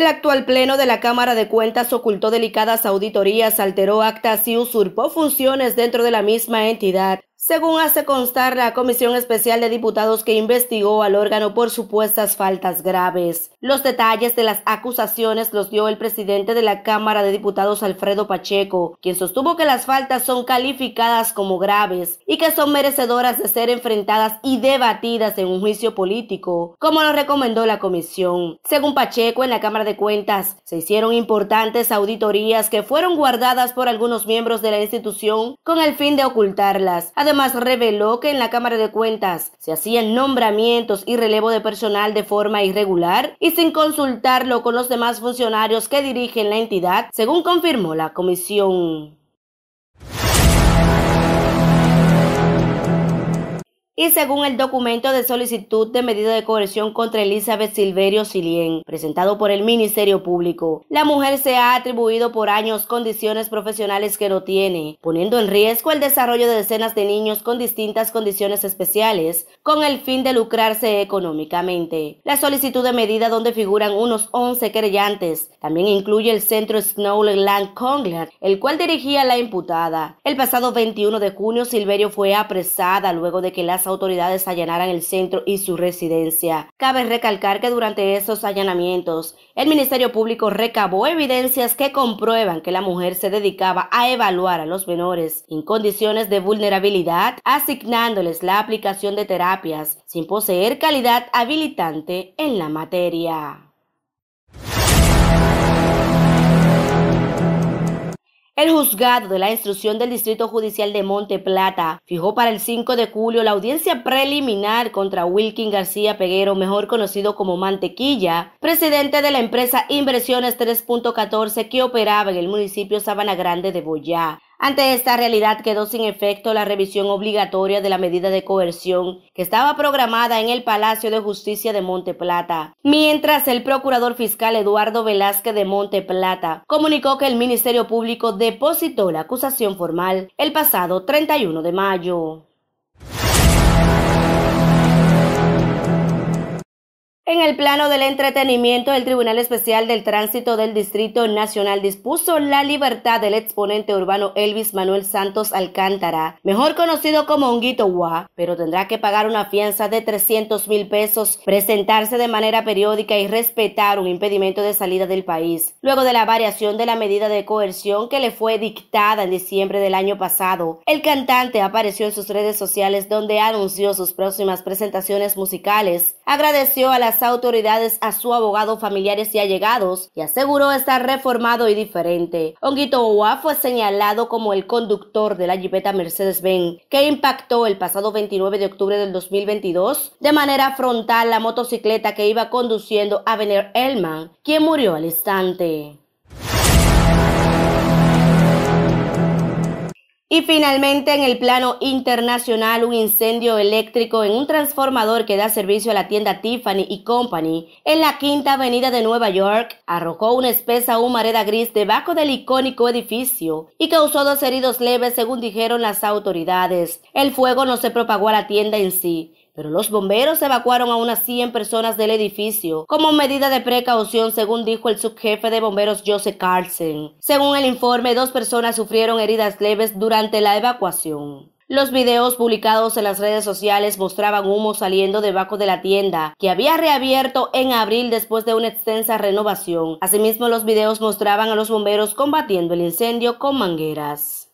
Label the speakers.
Speaker 1: El actual pleno de la Cámara de Cuentas ocultó delicadas auditorías, alteró actas y usurpó funciones dentro de la misma entidad según hace constar la Comisión Especial de Diputados que investigó al órgano por supuestas faltas graves. Los detalles de las acusaciones los dio el presidente de la Cámara de Diputados Alfredo Pacheco, quien sostuvo que las faltas son calificadas como graves y que son merecedoras de ser enfrentadas y debatidas en un juicio político, como lo recomendó la comisión. Según Pacheco, en la Cámara de Cuentas se hicieron importantes auditorías que fueron guardadas por algunos miembros de la institución con el fin de ocultarlas. Además, reveló que en la Cámara de Cuentas se hacían nombramientos y relevo de personal de forma irregular y sin consultarlo con los demás funcionarios que dirigen la entidad, según confirmó la comisión. y según el documento de solicitud de medida de coerción contra Elizabeth Silverio Silien, presentado por el Ministerio Público, la mujer se ha atribuido por años condiciones profesionales que no tiene, poniendo en riesgo el desarrollo de decenas de niños con distintas condiciones especiales, con el fin de lucrarse económicamente. La solicitud de medida donde figuran unos 11 querellantes también incluye el centro Snowland Conland, el cual dirigía la imputada. El pasado 21 de junio, Silverio fue apresada luego de que las autoridades allanaran el centro y su residencia. Cabe recalcar que durante esos allanamientos, el Ministerio Público recabó evidencias que comprueban que la mujer se dedicaba a evaluar a los menores en condiciones de vulnerabilidad, asignándoles la aplicación de terapias sin poseer calidad habilitante en la materia. El juzgado de la instrucción del Distrito Judicial de Monte Plata fijó para el 5 de julio la audiencia preliminar contra Wilkin García Peguero, mejor conocido como Mantequilla, presidente de la empresa Inversiones 3.14 que operaba en el municipio Sabana Grande de Boyá. Ante esta realidad quedó sin efecto la revisión obligatoria de la medida de coerción que estaba programada en el Palacio de Justicia de Monteplata, mientras el procurador fiscal Eduardo Velázquez de Monteplata comunicó que el Ministerio Público depositó la acusación formal el pasado 31 de mayo. En el plano del entretenimiento, el Tribunal Especial del Tránsito del Distrito Nacional dispuso la libertad del exponente urbano Elvis Manuel Santos Alcántara, mejor conocido como Honguito Guá, pero tendrá que pagar una fianza de 300 mil pesos, presentarse de manera periódica y respetar un impedimento de salida del país, luego de la variación de la medida de coerción que le fue dictada en diciembre del año pasado. El cantante apareció en sus redes sociales donde anunció sus próximas presentaciones musicales, agradeció a las autoridades a su abogado, familiares y allegados y aseguró estar reformado y diferente. Onguito Oa fue señalado como el conductor de la jipeta Mercedes-Benz que impactó el pasado 29 de octubre del 2022 de manera frontal la motocicleta que iba conduciendo a Elman, quien murió al instante. Y finalmente, en el plano internacional, un incendio eléctrico en un transformador que da servicio a la tienda Tiffany y Company en la Quinta Avenida de Nueva York arrojó una espesa humareda gris debajo del icónico edificio y causó dos heridos leves, según dijeron las autoridades. El fuego no se propagó a la tienda en sí, pero los bomberos evacuaron a unas 100 personas del edificio como medida de precaución, según dijo el subjefe de bomberos Joseph Carlsen. Según el informe, dos personas sufrieron heridas leves durante la evacuación. Los videos publicados en las redes sociales mostraban humo saliendo debajo de la tienda, que había reabierto en abril después de una extensa renovación. Asimismo, los videos mostraban a los bomberos combatiendo el incendio con mangueras.